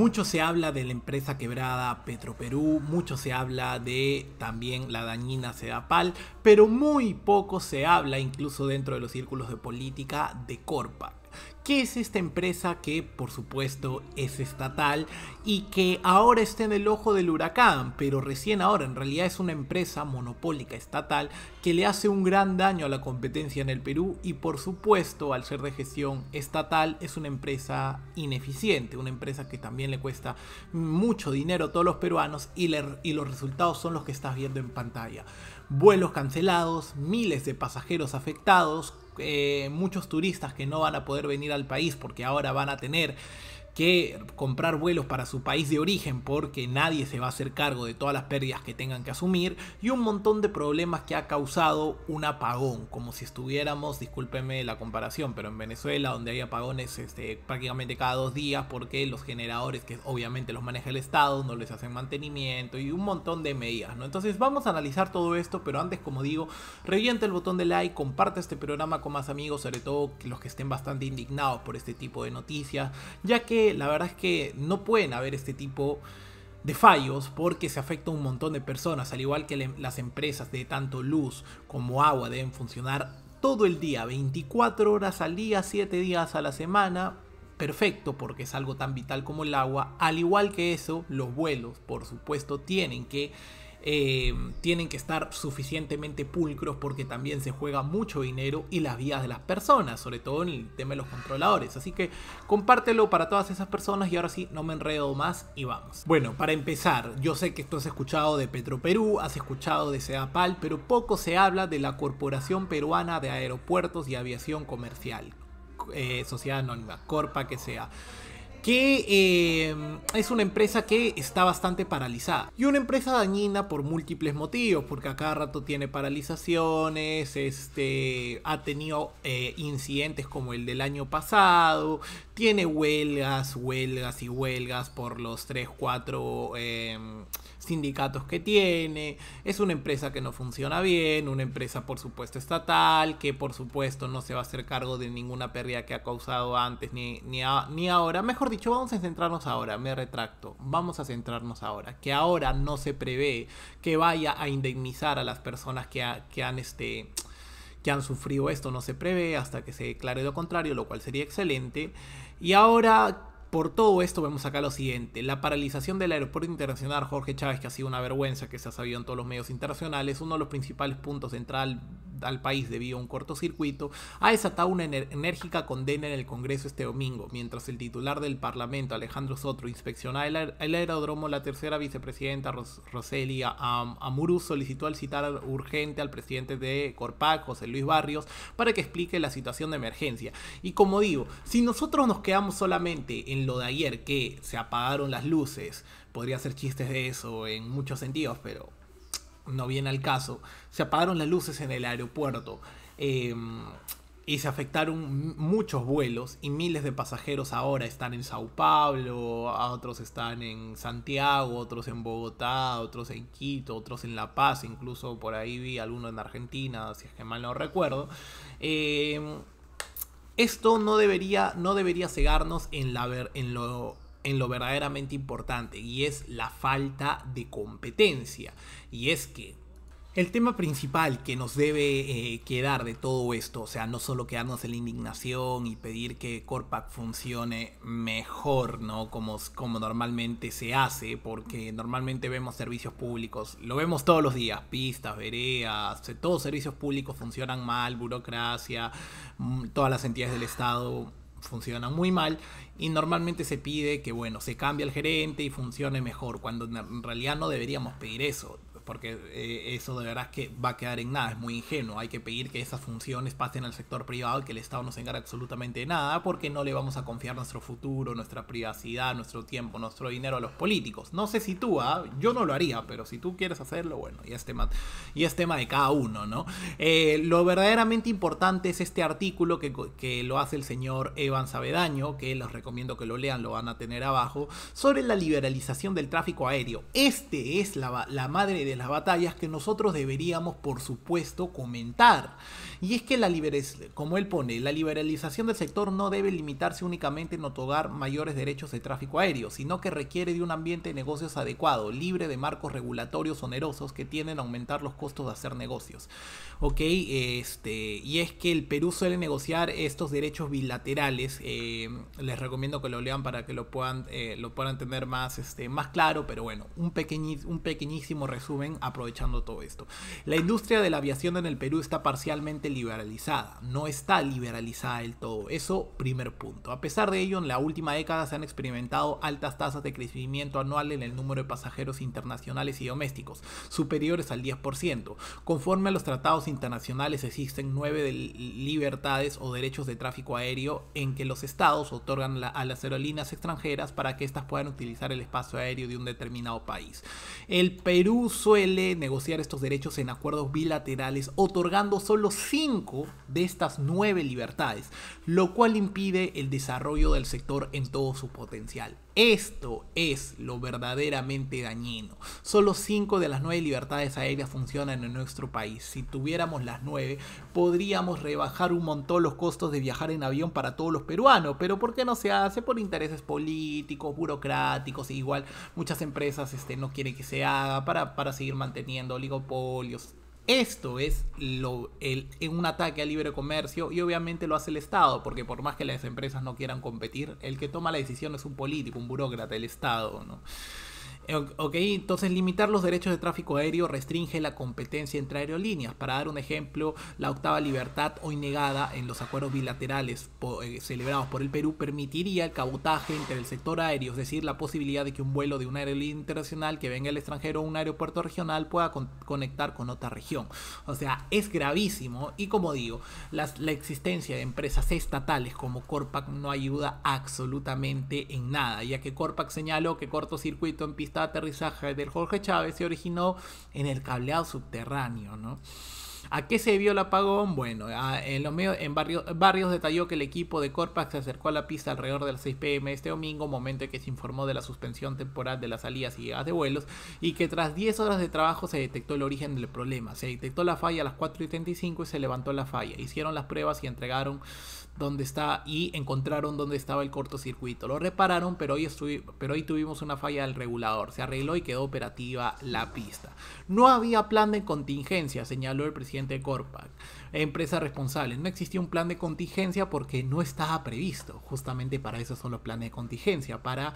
Mucho se habla de la empresa quebrada Petroperú, mucho se habla de también la dañina Cedapal, pero muy poco se habla, incluso dentro de los círculos de política, de Corpa. ¿Qué es esta empresa que por supuesto es estatal y que ahora está en el ojo del huracán, pero recién ahora en realidad es una empresa monopólica estatal que le hace un gran daño a la competencia en el Perú y por supuesto al ser de gestión estatal es una empresa ineficiente, una empresa que también le cuesta mucho dinero a todos los peruanos y, y los resultados son los que estás viendo en pantalla. Vuelos cancelados, miles de pasajeros afectados, eh, muchos turistas que no van a poder venir al país porque ahora van a tener que comprar vuelos para su país de origen porque nadie se va a hacer cargo de todas las pérdidas que tengan que asumir y un montón de problemas que ha causado un apagón, como si estuviéramos, discúlpenme la comparación, pero en Venezuela donde hay apagones este, prácticamente cada dos días porque los generadores que obviamente los maneja el Estado no les hacen mantenimiento y un montón de medidas, ¿no? Entonces vamos a analizar todo esto, pero antes como digo, revienta el botón de like, comparte este programa con más amigos, sobre todo los que estén bastante indignados por este tipo de noticias, ya que la verdad es que no pueden haber este tipo de fallos porque se afecta a un montón de personas, al igual que las empresas de tanto luz como agua deben funcionar todo el día, 24 horas al día, 7 días a la semana. Perfecto, porque es algo tan vital como el agua. Al igual que eso, los vuelos, por supuesto, tienen que eh, tienen que estar suficientemente pulcros porque también se juega mucho dinero y las vidas de las personas, sobre todo en el tema de los controladores. Así que compártelo para todas esas personas y ahora sí, no me enredo más y vamos. Bueno, para empezar, yo sé que esto has escuchado de Petro Perú, has escuchado de Seapal, pero poco se habla de la Corporación Peruana de Aeropuertos y Aviación Comercial, eh, Sociedad Anónima, Corpa que sea que em, es una empresa que está bastante paralizada. Y una empresa dañina por múltiples motivos, porque a cada rato tiene paralizaciones, este, ha tenido eh, incidentes como el del año pasado, tiene huelgas, huelgas y huelgas por los 3, 4 sindicatos que tiene, es una empresa que no funciona bien, una empresa por supuesto estatal, que por supuesto no se va a hacer cargo de ninguna pérdida que ha causado antes ni, ni, ni ahora. Mejor dicho, vamos a centrarnos ahora, me retracto, vamos a centrarnos ahora, que ahora no se prevé que vaya a indemnizar a las personas que, que han este que han sufrido esto no se prevé hasta que se declare lo contrario, lo cual sería excelente. Y ahora por todo esto vemos acá lo siguiente, la paralización del aeropuerto internacional Jorge Chávez, que ha sido una vergüenza que se ha sabido en todos los medios internacionales, uno de los principales puntos de entrada al país debido a un cortocircuito, ha desatado una enérgica condena en el Congreso este domingo, mientras el titular del Parlamento, Alejandro Sotro, inspeccionaba el, aeródromo, la tercera vicepresidenta Roselia Amurú solicitó al citar urgente al presidente de Corpac, José Luis Barrios, para que explique la situación de emergencia. Y como digo, si nosotros nos quedamos solamente en lo de ayer, que se apagaron las luces, podría ser chistes de eso en muchos sentidos, pero no viene al caso, se apagaron las luces en el aeropuerto em, y se afectaron muchos vuelos y miles de pasajeros ahora están en Sao Paulo, otros están en Santiago, otros en Bogotá, otros en Quito, otros en La Paz, incluso por ahí vi alguno en Argentina, si es que mal no recuerdo. Em, esto no debería, no debería cegarnos en, la ver, en lo en lo verdaderamente importante y es la falta de competencia. Y es que el tema principal que nos debe eh, quedar de todo esto, o sea, no solo quedarnos en la indignación y pedir que Corpac funcione mejor, ¿no? Como, como normalmente se hace, porque normalmente vemos servicios públicos, lo vemos todos los días, pistas, veredas, todos servicios públicos funcionan mal, burocracia, mm, todas las entidades del Estado funciona muy mal y normalmente se pide que, bueno, se cambie el gerente y funcione mejor, cuando en realidad no deberíamos pedir eso porque eh, eso de verdad que va a quedar en nada, es muy ingenuo. Hay que pedir que esas funciones pasen al sector privado y que el Estado no se encargue absolutamente de nada, porque no le vamos a confiar nuestro futuro, nuestra privacidad, nuestro tiempo, nuestro dinero a los políticos. No sé si tú, ¿ah? yo no lo haría, pero si tú quieres hacerlo, bueno, y es tema, y tema de cada uno, ¿no? Eh, lo verdaderamente importante es este artículo que, lo hace el señor Evan Sabedaño, que les recomiendo que lo lean, lo van a tener abajo, sobre la liberalización del tráfico aéreo. Este es la madre de las batallas que nosotros deberíamos, por supuesto, comentar. Y es que la como él pone, la liberalización del sector no debe limitarse únicamente en otorgar mayores derechos de tráfico aéreo, sino que requiere de un ambiente de negocios adecuado, libre de marcos regulatorios onerosos que tienden a aumentar los costos de hacer negocios. Ok, este, y es que el Perú suele negociar estos derechos bilaterales. Eh, les recomiendo que lo lean para que lo puedan, eh, lo puedan tener más, este, más claro, pero bueno, un, un pequeñísimo resumen aprovechando todo esto. La industria de la aviación en el Perú está parcialmente liberalizada, no está liberalizada del todo. Eso, primer punto. A pesar de ello, en la última década se han experimentado altas tasas de crecimiento anual en el número de pasajeros internacionales y domésticos, superiores al 10%. Conforme a los tratados internacionales, existen nueve libertades o derechos de tráfico aéreo en que los estados otorgan a las aerolíneas extranjeras para que éstas puedan utilizar el espacio aéreo de un determinado país. El Perú suele negociar estos derechos en acuerdos bilaterales, otorgando solo 5 de estas 9 libertades, lo cual impide el desarrollo del sector en todo su potencial. Esto es lo verdaderamente dañino. Solo 5 de las 9 libertades aéreas funcionan en nuestro país. Si tuviéramos las 9, podríamos rebajar un montón los costos de viajar en avión para todos los peruanos. Pero ¿por qué no se hace? Por intereses políticos, burocráticos. E igual muchas empresas este, no quieren que se haga para, para seguir manteniendo oligopolios, esto es lo, el, un ataque al libre comercio y obviamente lo hace el Estado, porque por más que las empresas no quieran competir, el que toma la decisión es un político, un burócrata, el Estado, ¿no? Eh, ok, entonces limitar los derechos de tráfico aéreo restringe la competencia entre aerolíneas. Para dar un ejemplo, la octava libertad hoy negada en los acuerdos bilaterales eh, celebrados por el Perú permitiría el cabotaje entre el sector aéreo, es decir, la posibilidad de que un vuelo de una aerolínea internacional que venga al extranjero a un aeropuerto regional pueda conectar con otra región. O sea, es gravísimo y como digo, la existencia de empresas estatales como Corpac no ayuda absolutamente en nada, ya que Corpac señaló que cortocircuito en pista aterrizaje del Jorge Chávez se originó en el cableado subterráneo, ¿no? ¿A qué se vio el apagón? Bueno, en, los medios, en barrio, Barrios detalló que el equipo de Corpax se acercó a la pista alrededor de las 6 pm este domingo, momento en que se informó de la suspensión temporal de las salidas y llegadas de vuelos, y que tras 10 horas de trabajo se detectó el origen del problema. Se detectó la falla a las 4 y 35 y se levantó la falla. Hicieron las pruebas y entregaron donde está y encontraron dónde estaba el cortocircuito. Lo repararon, pero hoy, pero hoy tuvimos una falla del regulador. Se arregló y quedó operativa la pista. No había plan de contingencia, señaló el presidente de Corpac, empresa responsable. No existía un plan de contingencia porque no estaba previsto. Justamente para eso son los planes de contingencia, para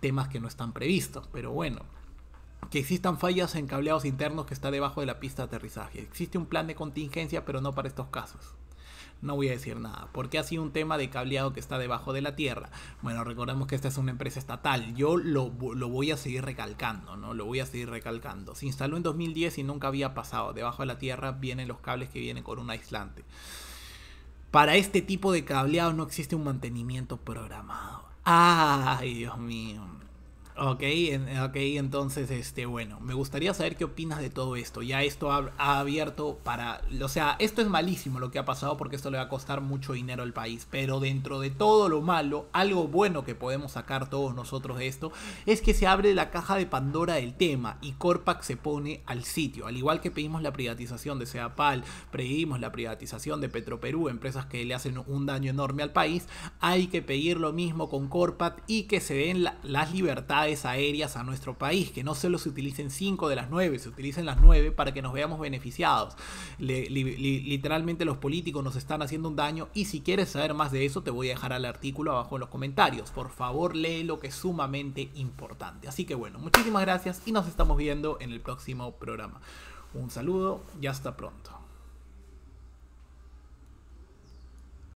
temas que no están previstos. Pero bueno, que existan fallas en cableados internos que está debajo de la pista de aterrizaje. Existe un plan de contingencia, pero no para estos casos no voy a decir nada, porque ha sido un tema de cableado que está debajo de la tierra. Bueno, recordemos que esta es una empresa estatal, yo lo, lo voy a seguir recalcando, ¿no? Lo voy a seguir recalcando. Se instaló en 2010 y nunca había pasado, debajo de la tierra vienen los cables que vienen con un aislante. Para este tipo de cableado no existe un mantenimiento programado. Ay, Dios mío. Ok, okay, entonces, este, bueno, me gustaría saber qué opinas de todo esto. Ya esto ha, abierto para, o sea, esto es malísimo lo que ha pasado porque esto le va a costar mucho dinero al país, pero dentro de todo lo malo, algo bueno que podemos sacar todos nosotros de esto es que se abre la caja de Pandora del tema y Corpac se pone al sitio. Al igual que pedimos la privatización de Seapal, pedimos la privatización de Petroperú, empresas que le hacen un daño enorme al país, hay que pedir lo mismo con Corpac y que se den las libertades aéreas a nuestro país, que no solo se utilicen 5 de las 9, se utilicen las 9 para que nos veamos beneficiados. literalmente los políticos nos están haciendo un daño y si quieres saber más de eso te voy a dejar al artículo abajo en los comentarios. Por favor lee lo que es sumamente importante. Así que bueno, muchísimas gracias y nos estamos viendo en el próximo programa. Un saludo y hasta pronto.